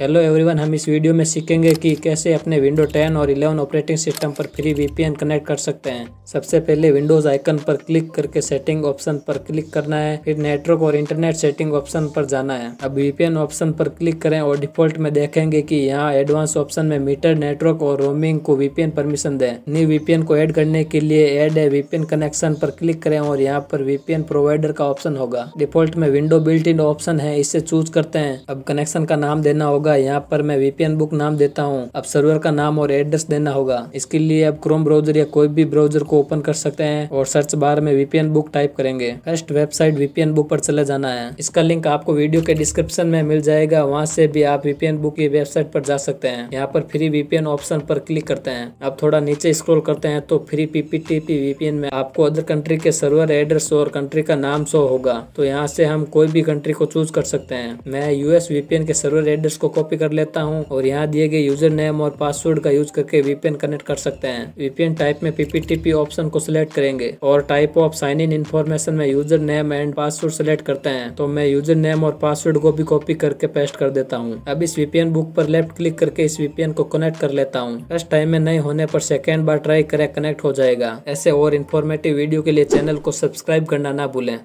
hello everyone हम इस video में सीखेंगे कि कैसे अपने विंडो 10 और 11 ऑपरेटिंग सिस्टम पर फ्री वीपीएन कनेक्ट कर सकते हैं सबसे पहले विंडोज आइकन पर क्लिक करके सेटिंग ऑप्शन पर क्लिक करना है फिर नेटवर्क और इंटरनेट सेटिंग ऑप्शन पर जाना है अब वीपीएन ऑप्शन पर क्लिक करें और डिफॉल्ट में देखेंगे की यहाँ एडवांस ऑप्शन में मीटर नेटवर्क और रोमिंग को वीपीएन परमिशन दें न्यू वीपीएन को एड करने के लिए एड ए वीपीएन कनेक्शन पर क्लिक करें और यहाँ पर वीपीएन प्रोवाइडर का ऑप्शन होगा डिफॉल्ट में विंडो बिल्ट इन ऑप्शन है इसे चूज करते हैं अब कनेक्शन का नाम देना होगा होगा यहाँ पर मैं वीपीएन बुक नाम देता हूँ अब सर्वर का नाम और एड्रेस देना होगा इसके लिए अब क्रोम ब्राउजर या कोई भी ब्राउजर को ओपन कर सकते हैं और सर्च बार में वीपीएन बुक टाइप करेंगे फर्स्ट वेबसाइट वीपीएन बुक पर चले जाना है इसका लिंक आपको वीडियो के डिस्क्रिप्शन में मिल जाएगा वहाँ से भी आप वीपीएन बुक की वेबसाइट पर जा सकते हैं यहाँ पर फ्री वीपीएन ऑप्शन पर क्लिक करते हैं आप थोड़ा नीचे स्क्रोल करते हैं तो फ्री पीपीटीपी वीपीएन में आपको अदर कंट्री के सर्वर एड्रेस और कंट्री का नाम शो होगा तो यहाँ से हम कोई भी कंट्री को चूज कर सकते हैं मैं यूएस वीपीएन के सर्वर एड्रेस को कॉपी कर लेता हूँ और यहाँ दिए गए यूजर नेम और पासवर्ड का यूज करके वीपीएन कनेक्ट कर सकते हैं वीपीएन टाइप में पीपीटीपी ऑप्शन को सिलेक्ट करेंगे और type of sign in information में user name and password select करते हैं तो मैं यूजर नेम और पासवर्ड को भी कॉपी करके पेस्ट कर देता हूँ अब इस वीपीएन बुक पर लेफ्ट क्लिक करके इस वीपीएन को कनेक्ट कर लेता हूँ फर्स्ट टाइम में नहीं होने पर सेकेंड बार ट्राई करे कनेक्ट हो जाएगा ऐसे और इन्फॉर्मेटिव वीडियो के लिए चैनल को सब्सक्राइब करना ना भूलें